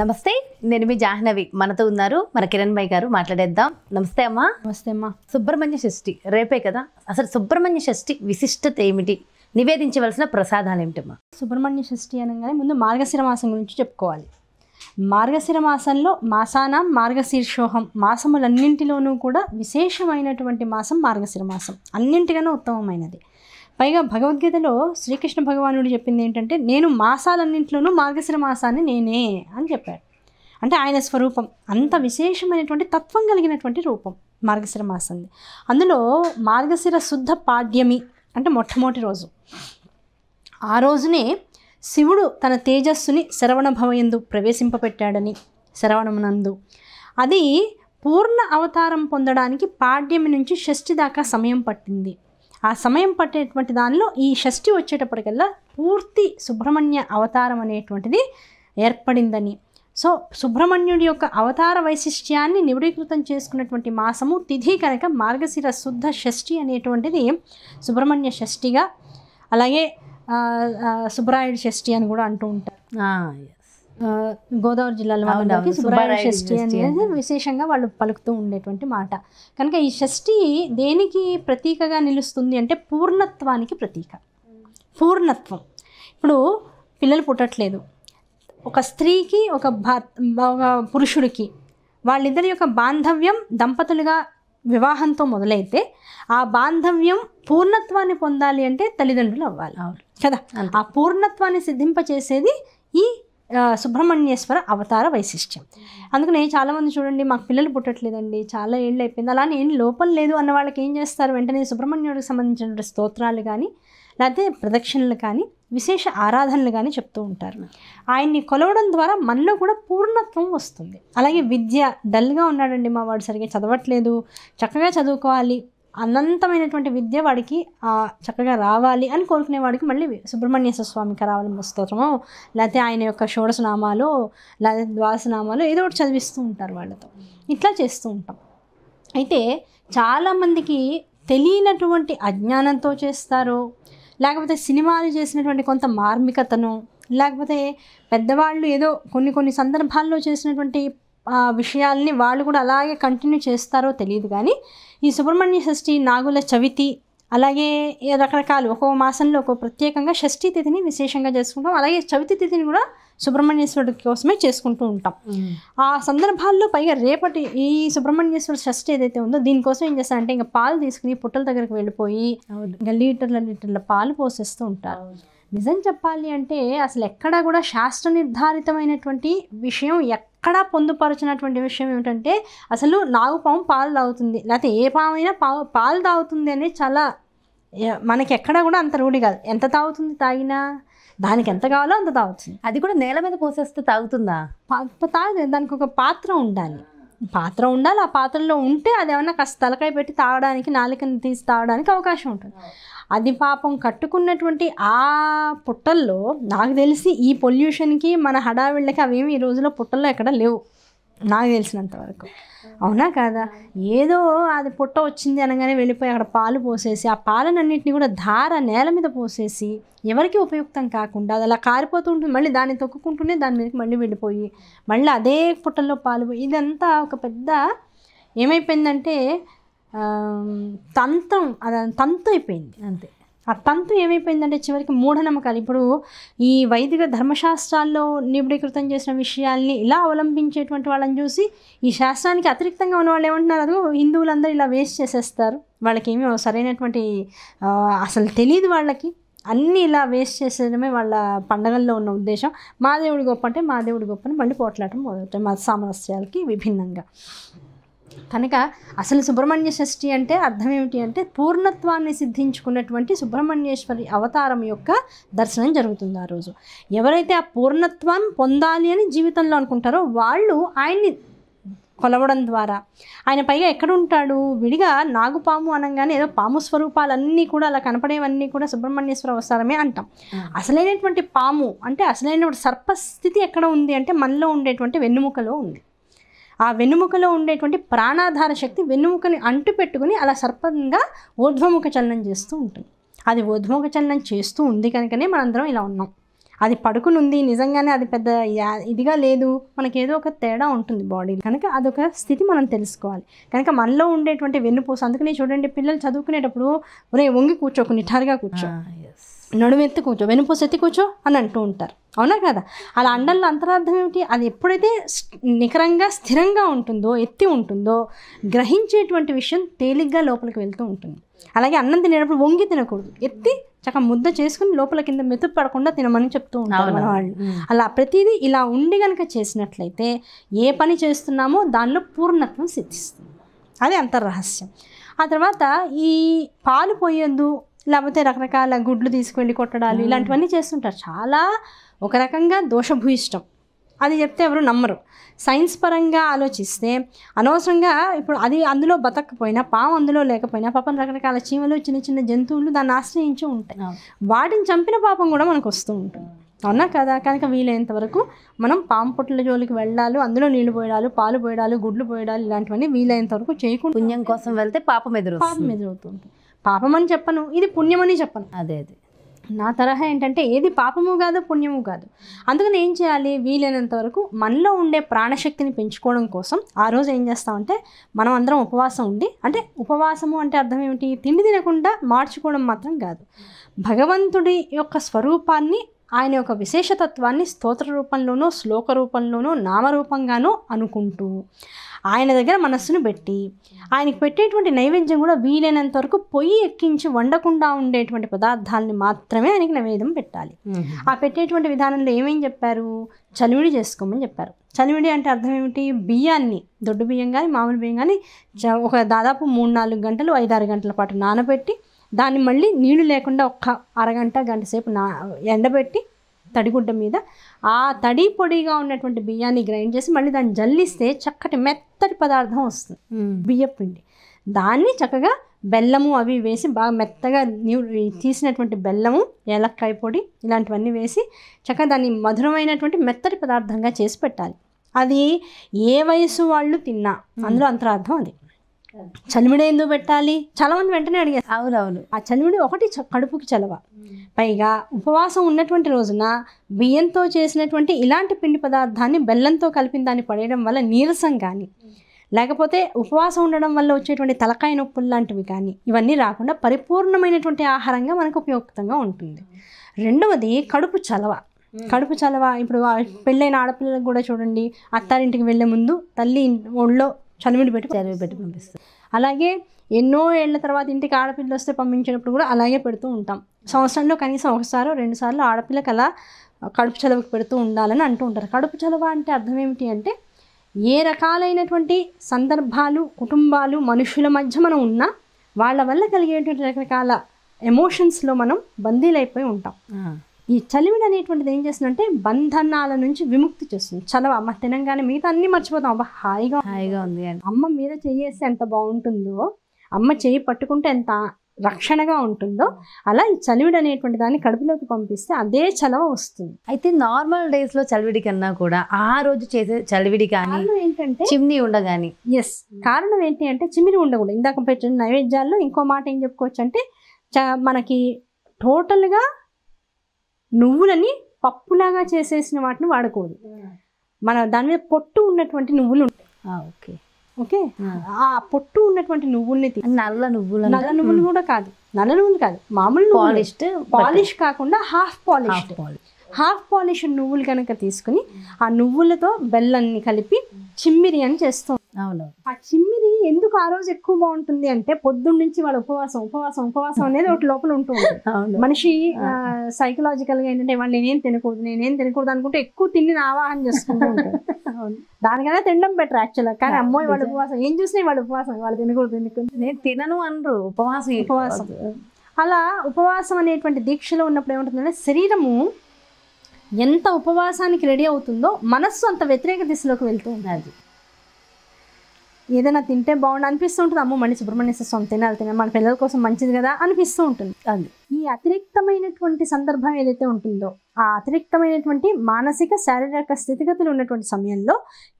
నమస్తే నేను మీ జాహ్నవి మనతో ఉన్నారు మన కిరణ్ భాయ్ గారు మాట్లాడేద్దాం నమస్తే అమ్మా నమస్తే అమ్మా సుబ్రహ్మణ్య షష్ఠి రేపే కదా అసలు సుబ్రహ్మణ్య షష్ఠి విశిష్టత ఏమిటి నివేదించవలసిన ప్రసాదాలు ఏమిటమ్మా సుబ్రహ్మణ్య షష్ఠి అనగానే ముందు మార్గశిర మాసం గురించి చెప్పుకోవాలి మార్గశిర మాసంలో మాసానం మార్గశీర్షోహం మాసములన్నింటిలోనూ కూడా విశేషమైనటువంటి మాసం మార్గశిర మాసం అన్నింటికన్నా ఉత్తమమైనది పైగా భగవద్గీతలో శ్రీకృష్ణ భగవానుడు చెప్పింది ఏంటంటే నేను మాసాలన్నింటిలోనూ మార్గశిర మాసాన్ని నేనే అని చెప్పాడు అంటే ఆయన స్వరూపం అంత విశేషమైనటువంటి తత్వం కలిగినటువంటి రూపం మార్గశిర మాసంది అందులో మార్గశిర శుద్ధ పాడ్యమి అంటే మొట్టమొదటి రోజు ఆ రోజునే శివుడు తన తేజస్సుని శ్రవణ భవయందు ప్రవేశింపబెట్టాడని శ్రవణమునందు అది పూర్ణ అవతారం పొందడానికి పాడ్యమి నుంచి షష్ఠి దాకా సమయం పట్టింది ఆ సమయం పట్టేటువంటి దానిలో ఈ షష్ఠి వచ్చేటప్పటికల్లా పూర్తి సుబ్రహ్మణ్య అవతారం అనేటువంటిది ఏర్పడిందని సో సుబ్రహ్మణ్యుడి యొక్క అవతార వైశిష్ట్యాన్ని నివడీకృతం చేసుకున్నటువంటి మాసము తిథి కనుక మార్గశిర శుద్ధ షష్ఠి అనేటువంటిది సుబ్రహ్మణ్య షష్ఠిగా అలాగే సుబ్రాయుడు షష్ఠి అని కూడా అంటూ ఉంటారు గోదావరి జిల్లాలో వాళ్ళకి సుబ్బారాయ షష్ఠి అనేది విశేషంగా వాళ్ళు పలుకుతూ ఉండేటువంటి మాట కనుక ఈ షష్ఠి దేనికి ప్రతీకగా నిలుస్తుంది అంటే పూర్ణత్వానికి ప్రతీక పూర్ణత్వం ఇప్పుడు పిల్లలు పుట్టట్లేదు ఒక స్త్రీకి ఒక భా పురుషుడికి వాళ్ళిద్దరి యొక్క బాంధవ్యం దంపతులుగా వివాహంతో మొదలైతే ఆ బాంధవ్యం పూర్ణత్వాన్ని పొందాలి అంటే తల్లిదండ్రులు అవ్వాలి కదా ఆ పూర్ణత్వాన్ని సిద్ధింపచేసేది ఈ సుబ్రహ్మణ్యేశ్వర అవతార వైశిష్ట్యం hmm. అందుకనే చాలామంది చూడండి మాకు పిల్లలు పుట్టట్లేదండి చాలా ఏళ్ళు అయిపోయింది అలానే ఏం లోపం లేదు అన్న వాళ్ళకి ఏం చేస్తారు వెంటనే సుబ్రహ్మణ్యుడికి సంబంధించిన స్తోత్రాలు కానీ లేకపోతే ప్రదక్షిణలు కానీ విశేష ఆరాధనలు కానీ చెప్తూ ఉంటారు ఆయన్ని కొలవడం ద్వారా మనలో కూడా పూర్ణత్వం వస్తుంది అలాగే విద్య డల్గా ఉన్నాడండి మా వాడు సరిగ్గా చదవట్లేదు చక్కగా చదువుకోవాలి అనంతమైనటువంటి విద్య వాడికి చక్కగా రావాలి అని కోరుకునే వాడికి మళ్ళీ సుబ్రహ్మణ్య స్వామికి రావాలి స్తోత్రమో లేకపోతే ఆయన యొక్క షోడశనామాలు లేకపోతే ద్వాదశనామాలు ఏదో ఒకటి చదివిస్తూ ఉంటారు వాళ్ళతో ఇట్లా చేస్తూ ఉంటాం అయితే చాలామందికి తెలియనటువంటి అజ్ఞానంతో చేస్తారు లేకపోతే సినిమాలు చేసినటువంటి కొంత మార్మికతను లేకపోతే పెద్దవాళ్ళు ఏదో కొన్ని కొన్ని సందర్భాల్లో చేసినటువంటి విషయాల్ని వాళ్ళు కూడా అలాగే కంటిన్యూ చేస్తారో తెలియదు కానీ ఈ సుబ్రహ్మణ్య షష్ఠి నాగుల చవితి అలాగే రకరకాలు ఒక్కో మాసంలో ఒక్కో ప్రత్యేకంగా షష్ఠీ తిథిని విశేషంగా చేసుకుంటాం అలాగే చవితి తిథిని కూడా సుబ్రహ్మణ్యేశ్వరుడి కోసమే చేసుకుంటూ ఉంటాం ఆ సందర్భాల్లో పైగా రేపటి ఈ సుబ్రహ్మణ్యేశ్వర షష్ఠి ఏదైతే ఉందో దీనికోసం ఏం చేస్తారంటే ఇంకా పాలు తీసుకుని పుట్టల దగ్గరికి వెళ్ళిపోయి ఇంకా లీటర్ల లీటర్ల పాలు పోసేస్తూ ఉంటారు నిజం చెప్పాలి అంటే అసలు ఎక్కడా కూడా శాస్త్ర నిర్ధారితమైనటువంటి విషయం ఎక్కడా పొందుపరచినటువంటి విషయం ఏమిటంటే అసలు నాగు పాము పాలు తాగుతుంది లేకపోతే ఏ పాము అయినా పావు పాలు తాగుతుంది అనేది చాలా మనకి ఎక్కడా కూడా అంత రూఢి కాదు ఎంత తాగుతుంది తాగినా దానికి ఎంత కావాలో అంత తాగుతుంది అది కూడా నేల మీద పోసేస్తే తాగుతుందా తాగుతుంది దానికి ఒక పాత్ర ఉండాలి పాత్ర ఉండాలి ఆ పాత్రలో ఉంటే అది ఏమన్నా కాస్త తలకాయ పెట్టి తాగడానికి నాలుకని తీసి తాగడానికి అవకాశం ఉంటుంది అది పాపం కట్టుకున్నటువంటి ఆ పుట్టల్లో నాకు తెలిసి ఈ పొల్యూషన్కి మన హడావిళ్ళకి అవేమి ఈ రోజులో పుట్టల్లో ఎక్కడ లేవు నాకు తెలిసినంతవరకు అవునా కాదా ఏదో అది పుట్ట వచ్చింది అనగానే వెళ్ళిపోయి అక్కడ పాలు పోసేసి ఆ పాలనన్నింటినీ కూడా ధార నేల మీద పోసేసి ఎవరికి ఉపయుక్తం కాకుండా అది అలా కారిపోతూ ఉంటుంది మళ్ళీ దాన్ని తొక్కుకుంటూనే దాని మీదకి మళ్ళీ వెళ్ళిపోయి మళ్ళీ అదే పుట్టల్లో పాలు ఇదంతా ఒక పెద్ద ఏమైపోయిందంటే తంతం అది తంతు అయిపోయింది అంతే ఆ తంతు ఏమైపోయిందంటే చివరికి మూఢనమ్మకాలు ఇప్పుడు ఈ వైదిక ధర్మశాస్త్రాల్లో నిబిడీకృతం చేసిన విషయాల్ని ఇలా అవలంబించేటువంటి వాళ్ళని చూసి ఈ శాస్త్రానికి అతిరిక్తంగా ఉన్న వాళ్ళు ఏమంటున్నారు హిందువులందరూ ఇలా వేస్ట్ చేసేస్తారు వాళ్ళకి ఏమీ సరైనటువంటి అసలు తెలియదు వాళ్ళకి అన్నీ ఇలా వేస్ట్ చేసేయడమే వాళ్ళ పండగల్లో ఉన్న ఉద్దేశం మా దేవుడి గొప్ప అంటే మా దేవుడి గొప్పని మళ్ళీ పోట్లాడటం మొదలవుతాయి మా సామరస్యాలకి విభిన్నంగా కనుక అసలు సుబ్రహ్మణ్య షష్ఠి అంటే అర్థం ఏమిటి అంటే పూర్ణత్వాన్ని సిద్ధించుకున్నటువంటి సుబ్రహ్మణ్యేశ్వరి అవతారం యొక్క దర్శనం జరుగుతుంది ఆ రోజు ఎవరైతే ఆ పూర్ణత్వం పొందాలి అని జీవితంలో అనుకుంటారో వాళ్ళు ఆయన్ని కొలవడం ద్వారా ఆయన పైగా ఎక్కడుంటాడు విడిగా నాగుపాము అనగానే ఏదో పాము స్వరూపాలన్నీ కూడా అలా కనపడేవన్నీ కూడా సుబ్రహ్మణ్యేశ్వర అవసరమే అంటాం అసలైనటువంటి పాము అంటే అసలైన సర్పస్థితి ఎక్కడ ఉంది అంటే మనలో ఉండేటువంటి వెన్నుముకలో ఉంది ఆ వెన్నుముకలో ఉండేటువంటి ప్రాణాధార శక్తి వెన్నుముకని అంటు పెట్టుకుని అలా సర్పంగా ఊర్ధ్వముఖ చలనం చేస్తూ ఉంటుంది అది ఊర్ధ్వముఖ చలనం చేస్తూ ఉంది కనుకనే మనందరం ఇలా ఉన్నాం అది పడుకునుంది నిజంగానే అది పెద్ద ఇదిగా లేదు మనకి ఏదో ఒక తేడా ఉంటుంది బాడీ కనుక అదొక స్థితి మనం తెలుసుకోవాలి కనుక మనలో ఉండేటువంటి వెన్నుపూస అందుకనే చూడండి పిల్లలు చదువుకునేటప్పుడు ఒరే వంగి కూర్చోకు నిఠారుగా కూర్చో నడుమెత్తి కూర్చో వెనుపూస ఎత్తి కూర్చో అని అంటూ ఉంటారు అవునా కదా అలా అండల్లో అంతరార్థం ఏమిటి అది ఎప్పుడైతే నికరంగా స్థిరంగా ఉంటుందో ఎత్తి ఉంటుందో గ్రహించేటువంటి విషయం తేలిగ్గా లోపలికి వెళ్తూ ఉంటుంది అలాగే అన్నం తినేటప్పుడు వంగి తినకూడదు ఎత్తి చక్కగా ముద్ద చేసుకుని లోపల కింద మెతుకు పడకుండా తినమని చెప్తూ ఉంటారు వాళ్ళు అలా ప్రతిదీ ఇలా ఉండి కనుక చేసినట్లయితే ఏ పని చేస్తున్నామో దానిలో పూర్ణత్వం సిద్ధిస్తుంది అది రహస్యం ఆ తర్వాత ఈ పాలు పోయేందు లేకపోతే రకరకాల గుడ్లు తీసుకువెళ్ళి కొట్టడాలు ఇలాంటివన్నీ చేస్తుంటారు చాలా ఒక రకంగా దోషభూయిష్టం అది చెప్తే ఎవరు నమ్మరు సైన్స్ పరంగా ఆలోచిస్తే అనవసరంగా ఇప్పుడు అది అందులో బతకపోయినా పాము అందులో లేకపోయినా పాపం రకరకాల చీమలు చిన్న చిన్న జంతువులు దాన్ని ఆశ్రయించి ఉంటాయి వాటిని చంపిన పాపం కూడా మనకు వస్తూ ఉంటుంది అవునా కదా కనుక వీలైనంత వరకు మనం పాము పుట్ల జోలికి వెళ్ళాలి అందులో నీళ్లు పోయడాలు పాలు పోయడాలు గుడ్లు పోయడాలు ఇలాంటివన్నీ వీలైనంత వరకు చేయకుండా పుణ్యం కోసం వెళ్తే పాపం ఎదురు పాపం ఎదురవుతుంది పాపం అని చెప్పను ఇది పుణ్యమని చెప్పను అదే అదే నా తరహా ఏంటంటే ఏది పాపము కాదు పుణ్యము కాదు అందుకని ఏం చేయాలి వీలైనంత వరకు మనలో ఉండే ప్రాణశక్తిని పెంచుకోవడం కోసం ఆ రోజు ఏం చేస్తామంటే మనం అందరం ఉపవాసం ఉండి అంటే ఉపవాసము అంటే అర్థం ఏమిటి తిండి తినకుండా మార్చుకోవడం మాత్రం కాదు భగవంతుడి యొక్క స్వరూపాన్ని ఆయన యొక్క విశేషతత్వాన్ని స్తోత్ర రూపంలోనూ శ్లోక రూపంలోనూ నామరూపంగానూ అనుకుంటూ ఆయన దగ్గర మనస్సును పెట్టి ఆయనకు పెట్టేటువంటి నైవేద్యం కూడా వీలైనంత వరకు పొయ్యి ఎక్కించి వండకుండా ఉండేటువంటి పదార్థాలని మాత్రమే ఆయనకి నైవేద్యం పెట్టాలి ఆ పెట్టేటువంటి విధానంలో ఏమేమి చెప్పారు చలివిడి చేసుకోమని చెప్పారు చలివిడి అంటే అర్థం ఏమిటి బియ్యాన్ని దొడ్డు బియ్యం కానీ మామూలు బియ్యం కానీ ఒక దాదాపు మూడు నాలుగు గంటలు ఐదారు గంటల పాటు నానబెట్టి దాన్ని మళ్ళీ నీళ్లు లేకుండా ఒక్క అరగంట గంట సేపు నా ఎండబెట్టి తడిగుడ్డ మీద ఆ తడి పొడిగా ఉన్నటువంటి బియ్యాన్ని గ్రైండ్ చేసి మళ్ళీ దాన్ని జల్లిస్తే చక్కటి మెత్తటి పదార్థం వస్తుంది బియ్యపిండి దాన్ని చక్కగా బెల్లము అవి వేసి బాగా మెత్తగా తీసినటువంటి బెల్లము ఏలక్కాయ పొడి ఇలాంటివన్నీ వేసి చక్కగా దాన్ని మధురమైనటువంటి మెత్తటి పదార్థంగా చేసి పెట్టాలి అది ఏ వయసు వాళ్ళు తిన్నా అందులో అంతరార్థం అది చలిమిడి ఎందుకు పెట్టాలి చలవని వెంటనే అడిగారు అవునవును ఆ చలిమిడి ఒకటి కడుపుకి చలవ పైగా ఉపవాసం ఉన్నటువంటి రోజున బియ్యంతో చేసినటువంటి ఇలాంటి పిండి పదార్థాన్ని బెల్లంతో కలిపిన దాన్ని పడేయడం వల్ల నీరసం కానీ లేకపోతే ఉపవాసం ఉండడం వల్ల వచ్చేటువంటి తలకాయ నొప్పులు లాంటివి కానీ ఇవన్నీ రాకుండా పరిపూర్ణమైనటువంటి ఆహారంగా మనకు ఉపయుక్తంగా ఉంటుంది రెండవది కడుపు చలవ కడుపు చలవ ఇప్పుడు పెళ్ళైన ఆడపిల్లలకు కూడా చూడండి అత్తారింటికి వెళ్ళే ముందు తల్లి ఒళ్ళో చనువులు పెట్టి చదివి పెట్టి పంపిస్తాం అలాగే ఎన్నో ఏళ్ళ తర్వాత ఇంటికి ఆడపిల్లలు వస్తే పంపించినప్పుడు కూడా అలాగే పెడుతూ ఉంటాం సంవత్సరంలో కనీసం ఒకసారి రెండు సార్లు ఆడపిల్లకి అలా కడుపు చలువకి పెడుతూ ఉండాలని అంటూ ఉంటారు కడుపు చలవ అంటే అర్థం ఏమిటి అంటే ఏ రకాలైనటువంటి సందర్భాలు కుటుంబాలు మనుషుల మధ్య మనం ఉన్నా వాళ్ళ వల్ల కలిగేటువంటి రకరకాల ఎమోషన్స్లో మనం బందీలైపోయి ఉంటాం ఈ చలివిడి అనేటువంటిది ఏం అంటే బంధనాల నుంచి విముక్తి చేస్తుంది చలవ అమ్మ తినంగానే మిగతా అన్ని మర్చిపోతాం అబ్బా హాయిగా హాయిగా ఉంది అమ్మ మీద చేయేస్తే ఎంత బాగుంటుందో అమ్మ చేయి పట్టుకుంటే ఎంత రక్షణగా ఉంటుందో అలా ఈ చలివిడి అనేటువంటి దాన్ని కడుపులోకి పంపిస్తే అదే చలవ వస్తుంది అయితే నార్మల్ డేస్ లో చలివిడి కన్నా కూడా ఆ రోజు చేసే చలివిడి కానీ ఏంటంటే చిమ్ని ఉండగాని ఎస్ కారణం ఏంటి అంటే చిమ్మిని ఉండకూడదు ఇందాక పెట్టిన నైవేద్యాల్లో ఇంకో మాట ఏం చెప్పుకోవచ్చు అంటే మనకి టోటల్గా నువ్వులని పప్పులాగా చేసేసిన వాటిని వాడకూడదు మన దాని మీద పొట్టు ఉన్నటువంటి నువ్వులు ఉంటాయి ఓకే ఓకే ఆ పొట్టు ఉన్నటువంటి నువ్వుల్ని నల్ల నువ్వులు నల్ల నువ్వులు కూడా కాదు నల్ల నువ్వులు కాదు మామూలు పాలిష్డ్ పాలిష్ కాకుండా హాఫ్ పాలిష్ హాఫ్ పాలిష్ నువ్వులు కనుక తీసుకుని ఆ నువ్వులతో బెల్లాన్ని కలిపి చిమ్మిరి అని చేస్తాం ఆ చిమ్మిది ఎందుకు ఆ రోజు ఎక్కువ బాగుంటుంది అంటే పొద్దున్న నుంచి వాళ్ళ ఉపవాసం ఉపవాసం ఉపవాసం అనేది ఒకటి లోపల ఉంటుంది మనిషి సైకలాజికల్ గా ఏంటంటే వాళ్ళు నేనేం తినకూడదు నేనేం తినకూడదు అనుకుంటే ఎక్కువ తిని ఆవాహన చేసుకుంటూ ఉంటారు దానికైనా తినడం బెటర్ యాక్చువల్ కానీ అమ్మాయి వాళ్ళ ఉపవాసం ఏం చూసినా వాళ్ళ ఉపవాసం వాళ్ళు తినకూడదు ఎందుకంటే నేను తినను అనరు ఉపవాసం ఉపవాసం అలా ఉపవాసం అనేటువంటి దీక్షలో ఉన్నప్పుడు ఏముంటుందంటే శరీరము ఎంత ఉపవాసానికి రెడీ అవుతుందో మనస్సు అంత వ్యతిరేక దిశలోకి వెళ్తూ అది ఏదైనా తింటే బాగుండు అనిపిస్తూ ఉంటుంది అమ్మో మళ్ళీ సుబ్రహ్మణ్య స్వామి తినాలి తినాలి మన పిల్లల కోసం మంచిది కదా అనిపిస్తూ ఉంటుంది అది ఈ అతిరిక్తమైనటువంటి సందర్భం ఏదైతే ఉంటుందో ఆ అతిరిక్తమైనటువంటి మానసిక శారీరక స్థితిగతులు ఉన్నటువంటి సమయంలో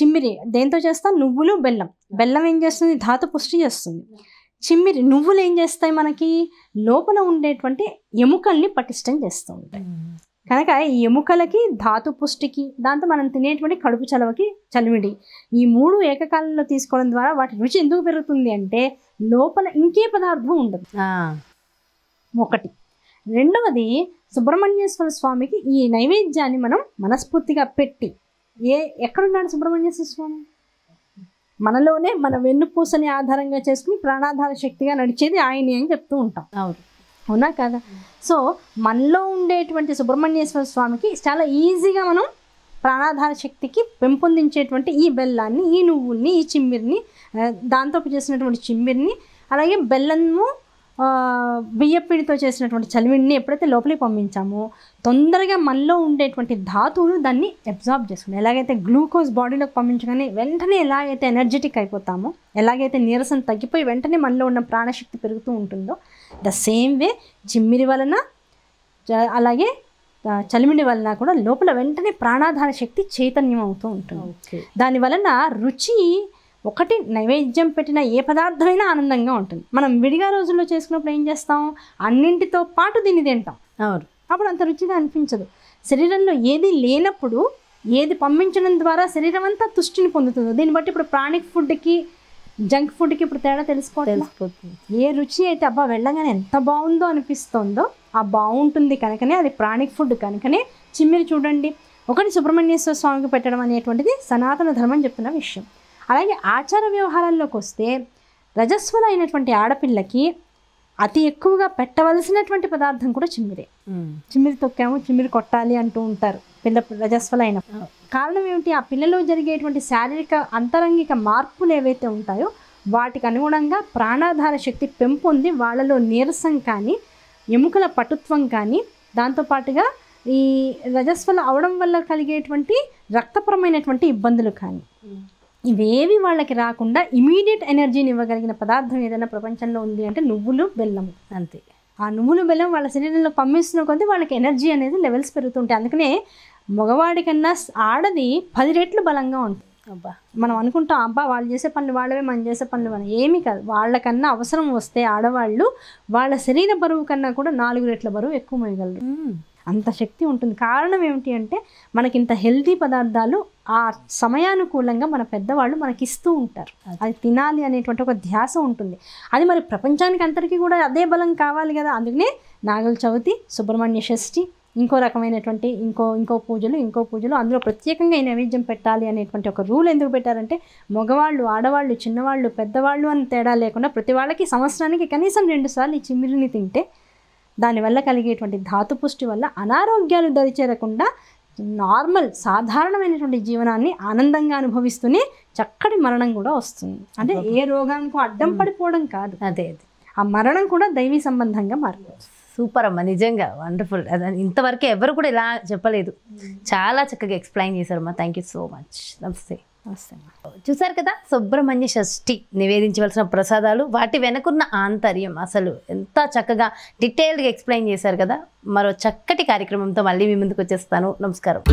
చిమ్మిరి దేంతో చేస్తా నువ్వులు బెల్లం బెల్లం ఏం చేస్తుంది ధాతు పుష్టి చేస్తుంది చిమ్మిరి నువ్వులు ఏం చేస్తాయి మనకి లోపల ఉండేటువంటి ఎముకల్ని పటిష్టం చేస్తూ ఉంటాయి కనుక ఈ ఎముకలకి ధాతు పుష్టికి దాంతో మనం తినేటువంటి కడుపు చలవకి చలివిడి ఈ మూడు ఏకకాలంలో తీసుకోవడం ద్వారా వాటి రుచి ఎందుకు పెరుగుతుంది అంటే లోపల ఇంకే పదార్థం ఉండదు ఒకటి రెండవది సుబ్రహ్మణ్యేశ్వర స్వామికి ఈ నైవేద్యాన్ని మనం మనస్ఫూర్తిగా పెట్టి ఏ ఎక్కడున్నాడు సుబ్రహ్మణ్యేశ్వర స్వామి మనలోనే మన వెన్నుపూసని ఆధారంగా చేసుకుని ప్రాణాధార శక్తిగా నడిచేది ఆయనే అని చెప్తూ ఉంటాం అవును అవునా కదా సో మనలో ఉండేటువంటి సుబ్రహ్మణ్యేశ్వర స్వామికి చాలా ఈజీగా మనం ప్రాణాధార శక్తికి పెంపొందించేటువంటి ఈ బెల్లాన్ని ఈ నువ్వుల్ని ఈ చిమ్మిరిని దాంతో చేసినటువంటి చిమ్మిరిని అలాగే బెల్లము బియ్యపిడితో చేసినటువంటి చలివిడిని ఎప్పుడైతే లోపలికి పంపించామో తొందరగా మనలో ఉండేటువంటి ధాతువులు దాన్ని అబ్జార్బ్ చేసుకుంటాం ఎలాగైతే గ్లూకోజ్ బాడీలోకి పంపించగానే వెంటనే ఎలాగైతే ఎనర్జెటిక్ అయిపోతామో ఎలాగైతే నీరసం తగ్గిపోయి వెంటనే మనలో ఉన్న ప్రాణశక్తి పెరుగుతూ ఉంటుందో ద సేమ్ వే జిమ్మిరి వలన అలాగే చలిమిడి వలన కూడా లోపల వెంటనే ప్రాణాధార శక్తి చైతన్యం అవుతూ ఉంటుంది దాని వలన రుచి ఒకటి నైవేద్యం పెట్టిన ఏ పదార్థమైనా ఆనందంగా ఉంటుంది మనం విడిగా రోజుల్లో చేసుకున్నప్పుడు ఏం చేస్తాం అన్నింటితో పాటు దీన్ని తింటాం అవును అప్పుడు అంత రుచిగా అనిపించదు శరీరంలో ఏది లేనప్పుడు ఏది పంపించడం ద్వారా శరీరం అంతా తుష్టిని పొందుతుందో దీన్ని బట్టి ఇప్పుడు ప్రాణిక్ ఫుడ్కి జంక్ ఫుడ్కి ఇప్పుడు తేడా తెలుసుకోవాలి ఏ రుచి అయితే అబ్బా వెళ్ళగానే ఎంత బాగుందో అనిపిస్తుందో ఆ బాగుంటుంది కనుకనే అది ప్రాణిక్ ఫుడ్ కనుకనే చిమ్మిరి చూడండి ఒకటి సుబ్రహ్మణ్యేశ్వర స్వామికి పెట్టడం అనేటువంటిది సనాతన ధర్మం చెప్తున్న విషయం అలాగే ఆచార వ్యవహారాల్లోకి వస్తే రజస్వలైనటువంటి ఆడపిల్లకి అతి ఎక్కువగా పెట్టవలసినటువంటి పదార్థం కూడా చిమ్మిరే చిమ్మిరి తొక్కాము చిమ్మిరి కొట్టాలి అంటూ ఉంటారు పిల్ల రజస్వలైన కారణం ఏమిటి ఆ పిల్లలు జరిగేటువంటి శారీరక అంతరంగిక మార్పులు ఏవైతే ఉంటాయో వాటికి అనుగుణంగా ప్రాణాధార శక్తి పెంపొంది వాళ్ళలో నీరసం కానీ ఎముకల పటుత్వం కానీ దాంతోపాటుగా ఈ రజస్వలు అవడం వల్ల కలిగేటువంటి రక్తపరమైనటువంటి ఇబ్బందులు కానీ ఇవేవి వాళ్ళకి రాకుండా ఇమీడియట్ ఎనర్జీని ఇవ్వగలిగిన పదార్థం ఏదైనా ప్రపంచంలో ఉంది అంటే నువ్వులు బెల్లం అంతే ఆ నువ్వులు బెల్లం వాళ్ళ శరీరంలో పంపిస్తున్న కొద్ది వాళ్ళకి ఎనర్జీ అనేది లెవెల్స్ పెరుగుతుంటాయి అందుకనే మగవాడి కన్నా ఆడది పది రెట్లు బలంగా ఉంటుంది అబ్బా మనం అనుకుంటాం అబ్బా వాళ్ళు చేసే పనులు వాళ్ళవే మనం చేసే పనులు మనం ఏమీ కాదు వాళ్ళకన్నా అవసరం వస్తే ఆడవాళ్ళు వాళ్ళ శరీర బరువు కన్నా కూడా నాలుగు రెట్ల బరువు ఎక్కువ మోయగలరు అంత శక్తి ఉంటుంది కారణం ఏమిటి అంటే మనకి ఇంత హెల్దీ పదార్థాలు ఆ సమయానుకూలంగా మన పెద్దవాళ్ళు మనకి ఇస్తూ ఉంటారు అది తినాలి అనేటువంటి ఒక ధ్యాస ఉంటుంది అది మరి ప్రపంచానికి అందరికీ కూడా అదే బలం కావాలి కదా అందుకనే నాగల చవితి సుబ్రహ్మణ్య షష్ఠి ఇంకో రకమైనటువంటి ఇంకో ఇంకో పూజలు ఇంకో పూజలు అందులో ప్రత్యేకంగా ఈ నైవేద్యం పెట్టాలి అనేటువంటి ఒక రూల్ ఎందుకు పెట్టారంటే మగవాళ్ళు ఆడవాళ్ళు చిన్నవాళ్ళు పెద్దవాళ్ళు అని తేడా లేకుండా ప్రతి వాళ్ళకి సంవత్సరానికి కనీసం రెండుసార్లు ఈ చిమ్మిరిని తింటే దానివల్ల కలిగేటువంటి ధాతుపుష్టి వల్ల అనారోగ్యాలు దరిచేరకుండా నార్మల్ సాధారణమైనటువంటి జీవనాన్ని ఆనందంగా అనుభవిస్తూనే చక్కటి మరణం కూడా వస్తుంది అంటే ఏ రోగానికి అడ్డం పడిపోవడం కాదు అదే అదే ఆ మరణం కూడా దైవీ సంబంధంగా మారుతుంది సూపర్ అమ్మ నిజంగా వండర్ఫుల్ అదే ఇంతవరకు ఎవరు కూడా ఇలా చెప్పలేదు చాలా చక్కగా ఎక్స్ప్లెయిన్ చేశారు అమ్మ థ్యాంక్ యూ సో మచ్ నమస్తే చూసారు కదా సుబ్రహ్మణ్య షష్ఠి నివేదించవలసిన ప్రసాదాలు వాటి వెనుకున్న ఆంతర్యం అసలు ఎంత చక్కగా డీటెయిల్డ్గా ఎక్స్ప్లెయిన్ చేశారు కదా మరో చక్కటి కార్యక్రమంతో మళ్ళీ మీ ముందుకు వచ్చేస్తాను నమస్కారం